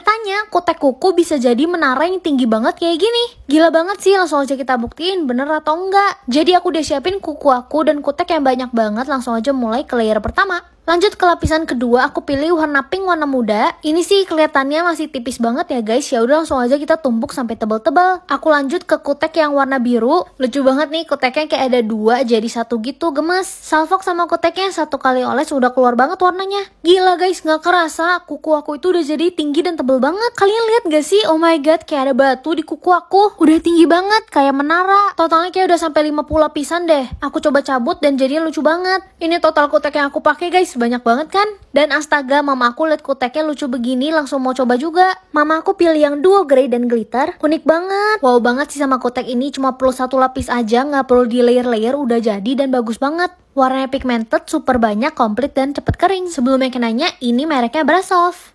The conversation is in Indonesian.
Katanya kutek kuku bisa jadi menara yang tinggi banget kayak gini. Gila banget sih, langsung aja kita buktiin bener atau enggak. Jadi aku udah siapin kuku aku dan kutek yang banyak banget, langsung aja mulai ke layer pertama. Lanjut ke lapisan kedua, aku pilih warna pink warna muda. Ini sih kelihatannya masih tipis banget ya guys. Ya udah langsung aja kita tumbuk sampai tebel-tebel Aku lanjut ke kutek yang warna biru. Lucu banget nih kuteknya kayak ada dua jadi satu gitu gemes. Salfok sama kuteknya satu kali oles udah keluar banget warnanya. Gila guys nggak kerasa kuku aku itu udah jadi tinggi dan tebel banget. Kalian lihat gak sih? Oh my god kayak ada batu di kuku aku. Udah tinggi banget kayak menara. Totalnya kayak udah sampai 50 lapisan deh. Aku coba cabut dan jadinya lucu banget. Ini total kutek yang aku pakai guys guys, banyak banget kan? Dan astaga, mama aku liat kuteknya lucu begini langsung mau coba juga. mama aku pilih yang duo grey dan glitter, unik banget. Wow banget sih sama kutek ini, cuma perlu satu lapis aja, nggak perlu di layer-layer, udah jadi dan bagus banget. Warnanya pigmented, super banyak, komplit, dan cepet kering. sebelumnya kenanya, ini mereknya Brasov.